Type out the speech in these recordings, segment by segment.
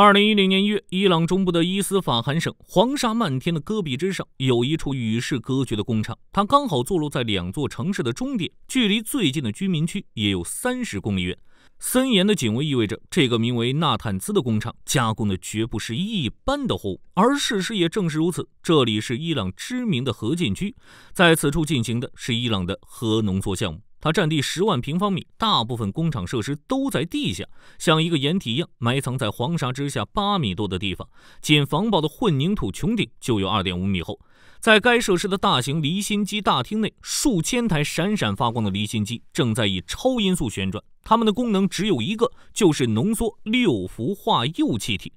二零一零年一月，伊朗中部的伊斯法罕省，黄沙漫天的戈壁之上，有一处与世隔绝的工厂。它刚好坐落在两座城市的终点，距离最近的居民区也有三十公里远。森严的警卫意味着，这个名为纳坦兹的工厂加工的绝不是一般的货物。而事实也正是如此，这里是伊朗知名的核禁区，在此处进行的是伊朗的核浓缩项目。它占地十万平方米，大部分工厂设施都在地下，像一个掩体一样埋藏在黄沙之下八米多的地方。仅防爆的混凝土穹顶就有二点五米厚。在该设施的大型离心机大厅内，数千台闪闪发光的离心机正在以超音速旋转，它们的功能只有一个，就是浓缩六氟化铀气体。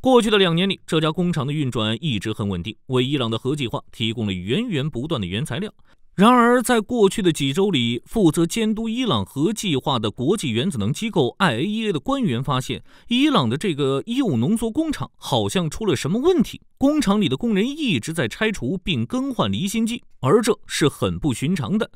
过去的两年里，这家工厂的运转一直很稳定，为伊朗的核计划提供了源源不断的原材料。然而，在过去的几周里，负责监督伊朗核计划的国际原子能机构 （IAEA） 的官员发现，伊朗的这个铀浓缩工厂好像出了什么问题。工厂里的工人一直在拆除并更换离心机，而这是很不寻常的。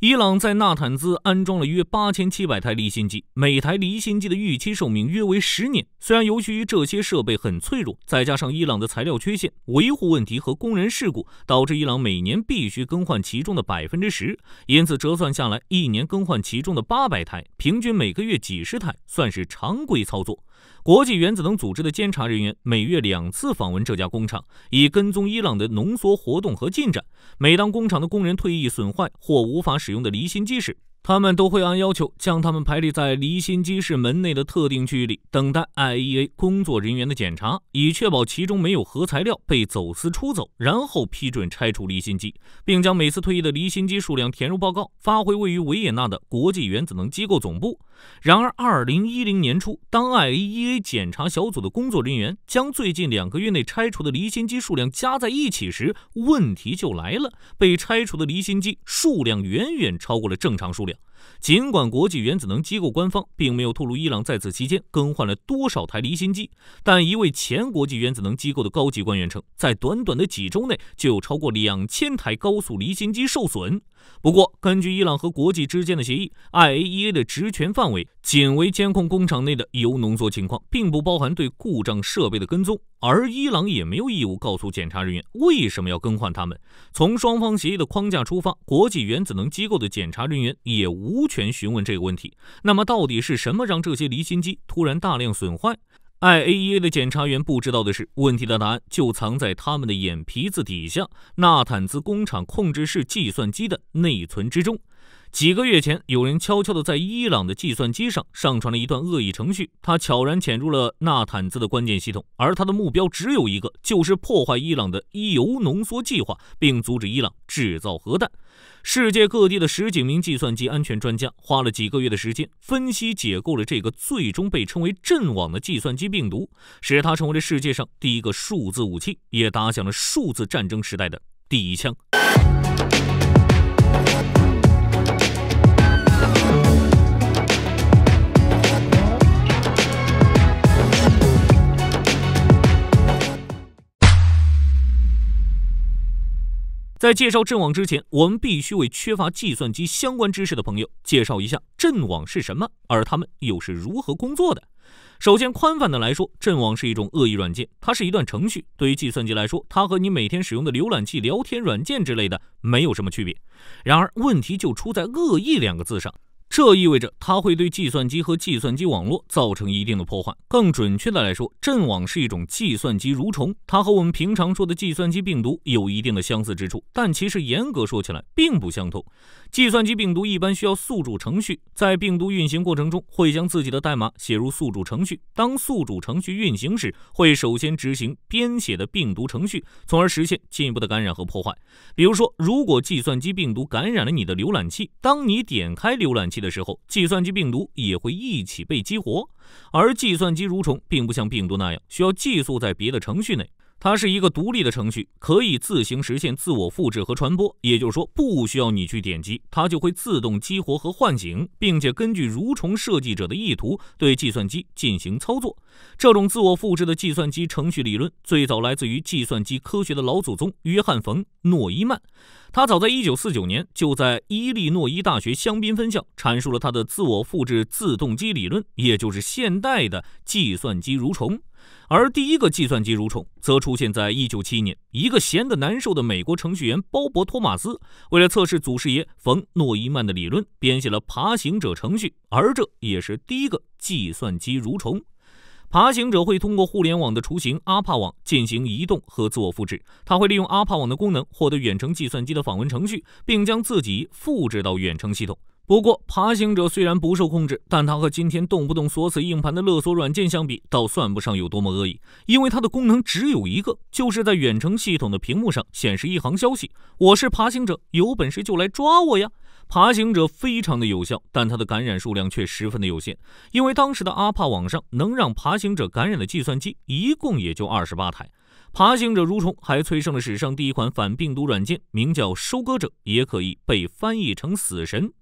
伊朗在纳坦兹安装了约八千七百台离心机，每台离心机的预期寿命约为十年。虽然由于这些设备很脆弱，再加上伊朗的材料缺陷、维护问题和工人事故，导致伊朗每年必须更换其中的百分之十，因此折算下来，一年更换其中的八百台，平均每个月几十台，算是常规操作。国际原子能组织的监察人员每月两次访问这家工厂，以跟踪伊朗的浓缩活动和进展。每当工厂的工人退役损坏或无法使用的离心机时，他们都会按要求将它们排列在离心机室门内的特定区域里，等待 IAEA 工作人员的检查，以确保其中没有核材料被走私出走。然后批准拆除离心机，并将每次退役的离心机数量填入报告，发回位于维也纳的国际原子能机构总部。然而，二零一零年初，当 IAEA 检查小组的工作人员将最近两个月内拆除的离心机数量加在一起时，问题就来了：被拆除的离心机数量远远超过了正常数量。尽管国际原子能机构官方并没有透露伊朗在此期间更换了多少台离心机，但一位前国际原子能机构的高级官员称，在短短的几周内，就有超过两千台高速离心机受损。不过，根据伊朗和国际之间的协议，IAEA 的职权范围仅为监控工厂内的铀浓缩情况，并不包含对故障设备的跟踪。而伊朗也没有义务告诉检查人员为什么要更换他们。从双方协议的框架出发，国际原子能机构的检查人员也无权询问这个问题。那么，到底是什么让这些离心机突然大量损坏？IAEA 的检查员不知道的是，问题的答案就藏在他们的眼皮子底下——纳坦兹工厂控制室计算机的内存之中。几个月前，有人悄悄地在伊朗的计算机上上传了一段恶意程序。他悄然潜入了纳坦兹的关键系统，而他的目标只有一个，就是破坏伊朗的铀浓缩计划，并阻止伊朗制造核弹。世界各地的十几名计算机安全专家花了几个月的时间分析解构了这个最终被称为“阵网”的计算机病毒，使它成为了世界上第一个数字武器，也打响了数字战争时代的第一枪。在介绍阵网之前，我们必须为缺乏计算机相关知识的朋友介绍一下阵网是什么，而他们又是如何工作的。首先，宽泛的来说，阵网是一种恶意软件，它是一段程序。对于计算机来说，它和你每天使用的浏览器、聊天软件之类的没有什么区别。然而，问题就出在“恶意”两个字上。这意味着它会对计算机和计算机网络造成一定的破坏。更准确的来说，阵网是一种计算机蠕虫，它和我们平常说的计算机病毒有一定的相似之处，但其实严格说起来并不相同。计算机病毒一般需要宿主程序，在病毒运行过程中会将自己的代码写入宿主程序。当宿主程序运行时，会首先执行编写的病毒程序，从而实现进一步的感染和破坏。比如说，如果计算机病毒感染了你的浏览器，当你点开浏览器，的时候，计算机病毒也会一起被激活，而计算机蠕虫并不像病毒那样需要寄宿在别的程序内。它是一个独立的程序，可以自行实现自我复制和传播，也就是说，不需要你去点击，它就会自动激活和唤醒，并且根据蠕虫设计者的意图对计算机进行操作。这种自我复制的计算机程序理论最早来自于计算机科学的老祖宗约翰冯诺依曼，他早在1949年就在伊利诺伊大学香槟分校阐述了他的自我复制自动机理论，也就是现代的计算机蠕虫。而第一个计算机蠕虫则出现在1971年，一个闲得难受的美国程序员鲍勃·托马斯，为了测试祖师爷冯·诺依曼的理论，编写了“爬行者”程序，而这也是第一个计算机蠕虫。爬行者会通过互联网的雏形阿帕网进行移动和自我复制，它会利用阿帕网的功能，获得远程计算机的访问程序，并将自己复制到远程系统。不过，爬行者虽然不受控制，但它和今天动不动锁死硬盘的勒索软件相比，倒算不上有多么恶意，因为它的功能只有一个，就是在远程系统的屏幕上显示一行消息：“我是爬行者，有本事就来抓我呀！”爬行者非常的有效，但它的感染数量却十分的有限，因为当时的阿帕网上能让爬行者感染的计算机一共也就二十八台。爬行者蠕虫还催生了史上第一款反病毒软件，名叫“收割者”，也可以被翻译成“死神”。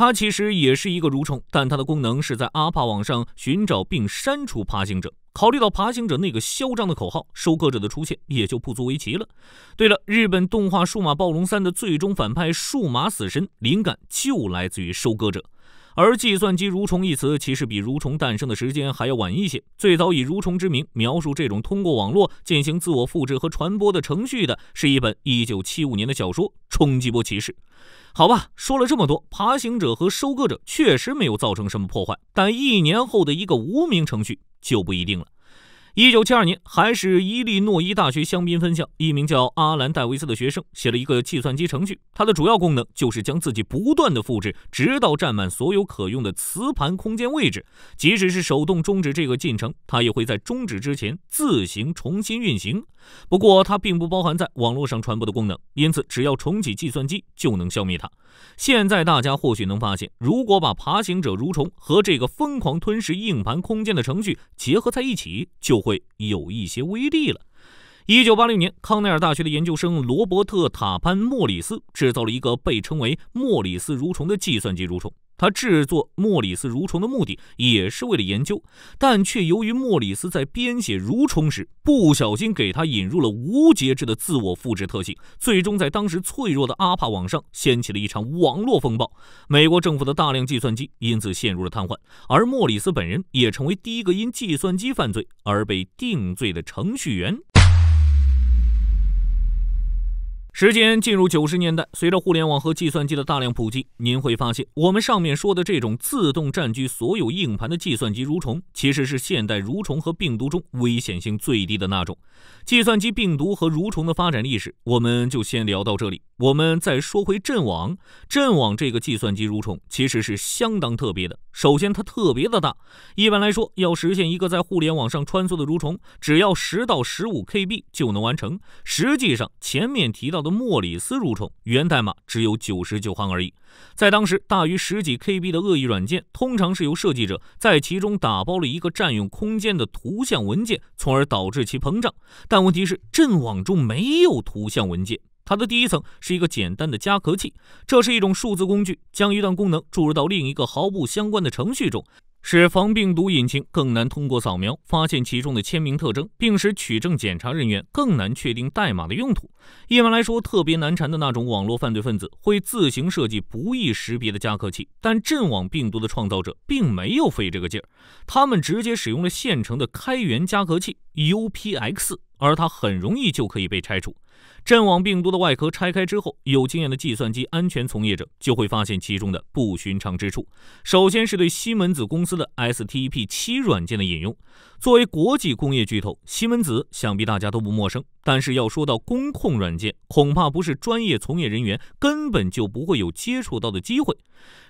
它其实也是一个蠕虫，但它的功能是在阿帕网上寻找并删除爬行者。考虑到爬行者那个嚣张的口号，收割者的出现也就不足为奇了。对了，日本动画《数码暴龙三》的最终反派数码死神，灵感就来自于收割者。而“计算机蠕虫”一词其实比蠕虫诞生的时间还要晚一些。最早以“蠕虫”之名描述这种通过网络进行自我复制和传播的程序的，是一本1975年的小说《冲击波骑士》。好吧，说了这么多，爬行者和收割者确实没有造成什么破坏，但一年后的一个无名程序就不一定了。一九七二年，还是伊利诺伊大学香槟分校，一名叫阿兰戴维斯的学生写了一个计算机程序，它的主要功能就是将自己不断的复制，直到占满所有可用的磁盘空间位置。即使是手动终止这个进程，它也会在终止之前自行重新运行。不过，它并不包含在网络上传播的功能，因此只要重启计算机就能消灭它。现在大家或许能发现，如果把爬行者蠕虫和这个疯狂吞噬硬盘空间的程序结合在一起，就会有一些威力了。一九八六年，康奈尔大学的研究生罗伯特·塔潘·莫里斯制造了一个被称为“莫里斯蠕虫”的计算机蠕虫。他制作莫里斯蠕虫的目的也是为了研究，但却由于莫里斯在编写蠕虫时不小心给他引入了无节制的自我复制特性，最终在当时脆弱的阿帕网上掀起了一场网络风暴。美国政府的大量计算机因此陷入了瘫痪，而莫里斯本人也成为第一个因计算机犯罪而被定罪的程序员。时间进入九十年代，随着互联网和计算机的大量普及，您会发现我们上面说的这种自动占据所有硬盘的计算机蠕虫，其实是现代蠕虫和病毒中危险性最低的那种。计算机病毒和蠕虫的发展历史，我们就先聊到这里。我们再说回阵网，阵网这个计算机蠕虫其实是相当特别的。首先，它特别的大。一般来说，要实现一个在互联网上穿梭的蠕虫，只要十到十五 KB 就能完成。实际上，前面提到。的莫里斯蠕虫源代码只有九十九行而已，在当时大于十几 KB 的恶意软件通常是由设计者在其中打包了一个占用空间的图像文件，从而导致其膨胀。但问题是阵网中没有图像文件，它的第一层是一个简单的加壳器，这是一种数字工具，将一段功能注入到另一个毫不相关的程序中。使防病毒引擎更难通过扫描发现其中的签名特征，并使取证检查人员更难确定代码的用途。一般来说，特别难缠的那种网络犯罪分子会自行设计不易识别的加壳器，但阵网病毒的创造者并没有费这个劲儿，他们直接使用了现成的开源加壳器 UPX，而它很容易就可以被拆除。阵亡病毒的外壳拆开之后，有经验的计算机安全从业者就会发现其中的不寻常之处。首先是对西门子公司的 STEP 7软件的引用。作为国际工业巨头，西门子想必大家都不陌生。但是要说到工控软件，恐怕不是专业从业人员根本就不会有接触到的机会。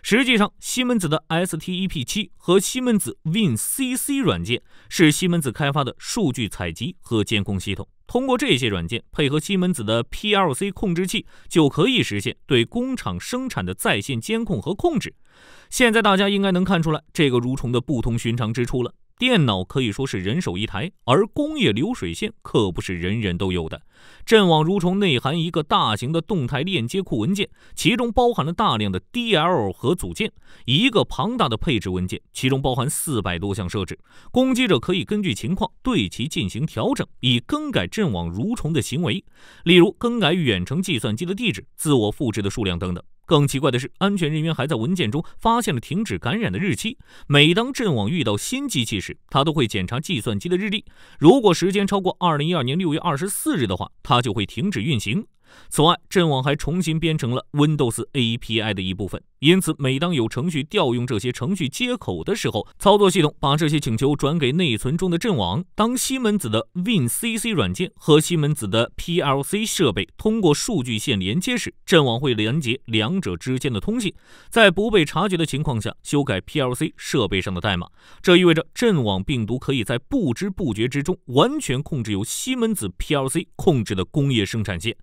实际上，西门子的 STEP 7和西门子 WinCC 软件是西门子开发的数据采集和监控系统。通过这些软件配合西门子的 PLC 控制器，就可以实现对工厂生产的在线监控和控制。现在大家应该能看出来这个蠕虫的不同寻常之处了。电脑可以说是人手一台，而工业流水线可不是人人都有的。阵网蠕虫内含一个大型的动态链接库文件，其中包含了大量的 d l 和组件，一个庞大的配置文件，其中包含四百多项设置，攻击者可以根据情况对其进行调整，以更改阵网蠕虫的行为，例如更改远程计算机的地址、自我复制的数量等等。更奇怪的是，安全人员还在文件中发现了停止感染的日期。每当阵网遇到新机器时，他都会检查计算机的日历。如果时间超过二零一二年六月二十四日的话，它就会停止运行。此外，阵网还重新编成了 Windows API 的一部分，因此每当有程序调用这些程序接口的时候，操作系统把这些请求转给内存中的阵网。当西门子的 WinCC 软件和西门子的 PLC 设备通过数据线连接时，阵网会连接两者之间的通信，在不被察觉的情况下修改 PLC 设备上的代码。这意味着阵网病毒可以在不知不觉之中完全控制由西门子 PLC 控制的工业生产线。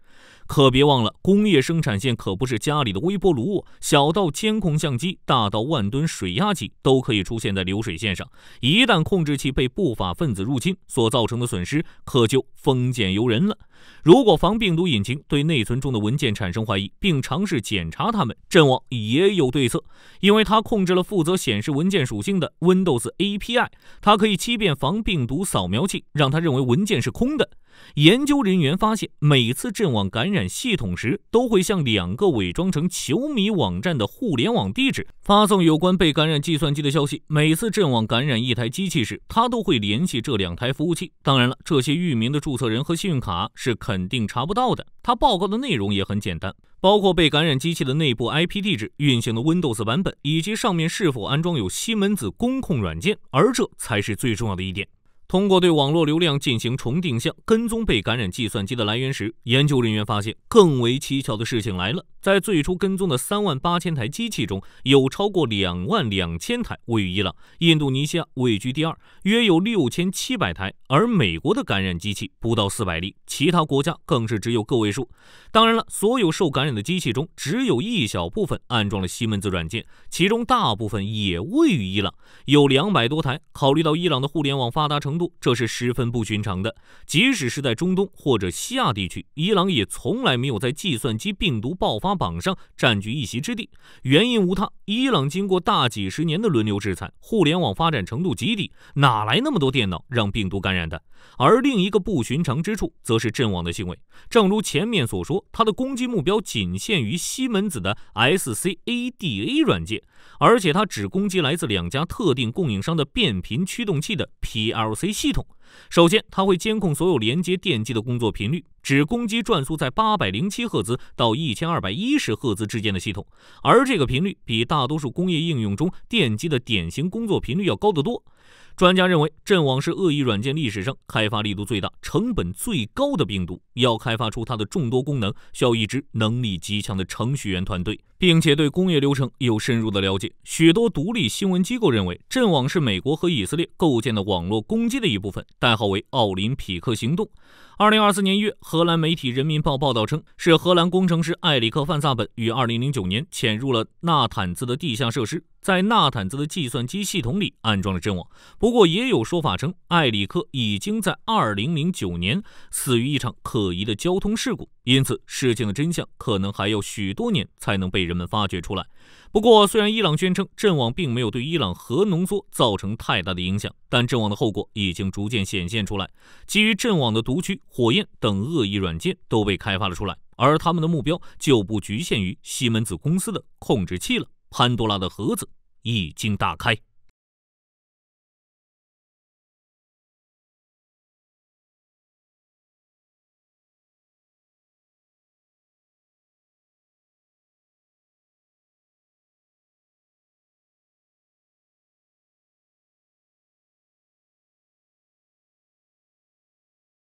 可别忘了，工业生产线可不是家里的微波炉，小到监控相机，大到万吨水压机，都可以出现在流水线上。一旦控制器被不法分子入侵，所造成的损失可就丰俭由人了。如果防病毒引擎对内存中的文件产生怀疑，并尝试检查它们，阵亡也有对策，因为它控制了负责显示文件属性的 Windows API，它可以欺骗防病毒扫描器，让它认为文件是空的。研究人员发现，每次阵网感染系统时，都会向两个伪装成球迷网站的互联网地址发送有关被感染计算机的消息。每次阵网感染一台机器时，他都会联系这两台服务器。当然了，这些域名的注册人和信用卡是肯定查不到的。他报告的内容也很简单，包括被感染机器的内部 IP 地址、运行的 Windows 版本，以及上面是否安装有西门子工控软件。而这才是最重要的一点。通过对网络流量进行重定向跟踪被感染计算机的来源时，研究人员发现更为蹊跷的事情来了。在最初跟踪的三万八千台机器中，有超过两万两千台位于伊朗，印度尼西亚位居第二，约有六千七百台。而美国的感染机器不到四百例，其他国家更是只有个位数。当然了，所有受感染的机器中只有一小部分安装了西门子软件，其中大部分也位于伊朗，有两百多台。考虑到伊朗的互联网发达程，度，这是十分不寻常的，即使是在中东或者西亚地区，伊朗也从来没有在计算机病毒爆发榜上占据一席之地。原因无他，伊朗经过大几十年的轮流制裁，互联网发展程度极低，哪来那么多电脑让病毒感染的？而另一个不寻常之处，则是阵亡的行为。正如前面所说，它的攻击目标仅限于西门子的 SCADA 软件，而且它只攻击来自两家特定供应商的变频驱动器的 PLC。系统首先，它会监控所有连接电机的工作频率，只攻击转速在八百零七赫兹到一千二百一十赫兹之间的系统，而这个频率比大多数工业应用中电机的典型工作频率要高得多。专家认为，阵网是恶意软件历史上开发力度最大、成本最高的病毒。要开发出它的众多功能，需要一支能力极强的程序员团队，并且对工业流程有深入的了解。许多独立新闻机构认为，阵网是美国和以色列构建的网络攻击的一部分，代号为“奥林匹克行动”。二零二四年一月，荷兰媒体《人民报》报道称，是荷兰工程师埃里克·范萨本于二零零九年潜入了纳坦兹的地下设施，在纳坦兹的计算机系统里安装了阵网。不过也有说法称，艾里克已经在2009年死于一场可疑的交通事故，因此事情的真相可能还要许多年才能被人们发掘出来。不过，虽然伊朗宣称阵亡并没有对伊朗核浓缩造成太大的影响，但阵亡的后果已经逐渐显现出来。基于阵亡的毒区、火焰等恶意软件都被开发了出来，而他们的目标就不局限于西门子公司的控制器了。潘多拉的盒子已经打开。